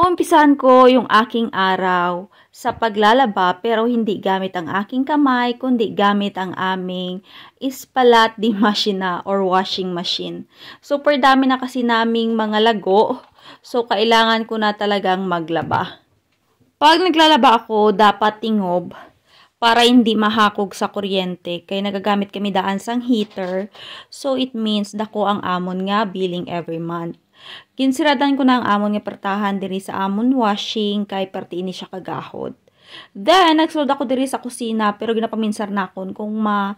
Uumpisahan ko yung aking araw sa paglalaba pero hindi gamit ang aking kamay kundi gamit ang aming ispalat di machine or washing machine. Super dami na kasi naming mga lago so kailangan ko na talagang maglaba. Pag naglalaba ako, dapat tingob para hindi mahakog sa kuryente. Kaya nagagamit kami daan sang heater. So, it means dako ang amon nga billing every month. Ginsiradan ko na ang amon nga pertahan diri sa amon washing kay perti ini siya kagahod. Then, nagsulod ako diri sa kusina pero ginapaminsar na akon kung ma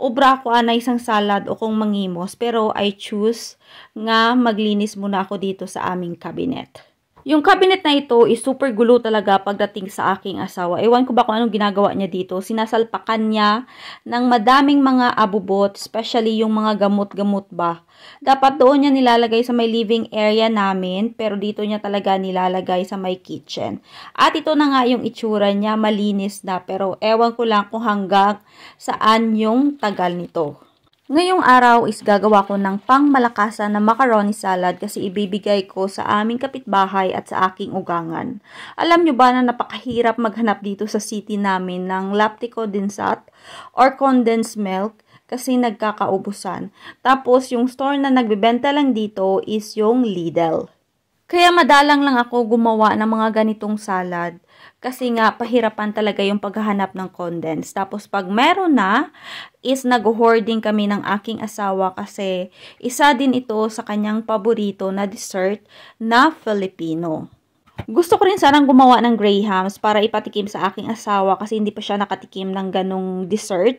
obra ko anay isang salad o kung mangimos pero I choose nga maglinis muna ako dito sa aming cabinet. Yung cabinet na ito is super gulo talaga pagdating sa aking asawa. Ewan ko ba kung anong ginagawa niya dito. Sinasalpakan niya ng madaming mga abubot, especially yung mga gamot-gamot ba. Dapat doon niya nilalagay sa may living area namin, pero dito niya talaga nilalagay sa may kitchen. At ito na nga yung itsura niya, malinis na, pero ewan ko lang kung hanggang saan yung tagal nito. Ngayong araw is gagawa ko ng pangmalakasan na macaroni salad kasi ibibigay ko sa aming kapitbahay at sa aking ugangan. Alam nyo ba na napakahirap maghanap dito sa city namin ng laptico dinsat or condensed milk kasi nagkakaubusan. Tapos yung store na nagbebenta lang dito is yung Lidl. Kaya madalang lang ako gumawa ng mga ganitong salad kasi nga pahirapan talaga yung paghahanap ng condensed. Tapos pag meron na, is nag-hoarding kami ng aking asawa kasi isa din ito sa kanyang paborito na dessert na Filipino. Gusto ko rin sanang gumawa ng grahams para ipatikim sa aking asawa kasi hindi pa siya nakatikim ng ganong dessert.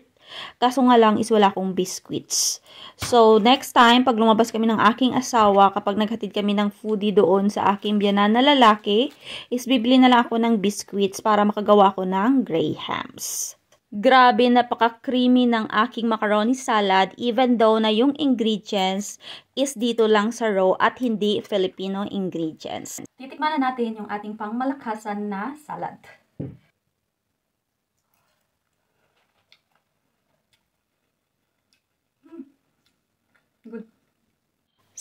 Kaso nga lang is wala akong biscuits. So, next time, pag lumabas kami ng aking asawa, kapag naghatid kami ng foodie doon sa aking biyanan na lalaki, is bibili na lang ako ng biscuits para makagawa ko ng grahams. Grabe, napaka-creamy ng aking macaroni salad even though na yung ingredients is dito lang sa raw at hindi Filipino ingredients. Titikman na natin yung ating pangmalakasan na salad.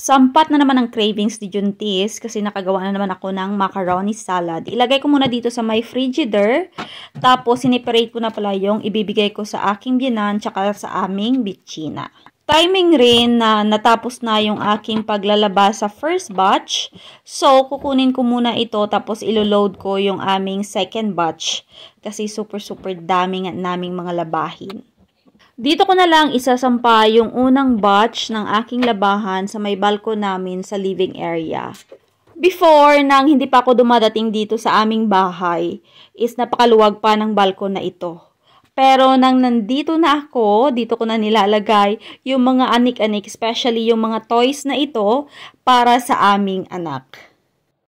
Sampat na naman ang cravings ni Juntis kasi nakagawa na naman ako ng macaroni salad. Ilagay ko muna dito sa my frigider. Tapos, sineparate ko na pala yung ibibigay ko sa aking binan tsaka sa aming bitchina. Timing rin na natapos na yung aking paglalaba sa first batch. So, kukunin ko muna ito tapos iloload ko yung aming second batch. Kasi super super daming at naming mga labahin. Dito ko na lang isasampa yung unang batch ng aking labahan sa may balko namin sa living area. Before, nang hindi pa ako dumadating dito sa aming bahay, is napakaluwag pa ng balko na ito. Pero nang nandito na ako, dito ko na nilalagay yung mga anik-anik, especially yung mga toys na ito para sa aming anak.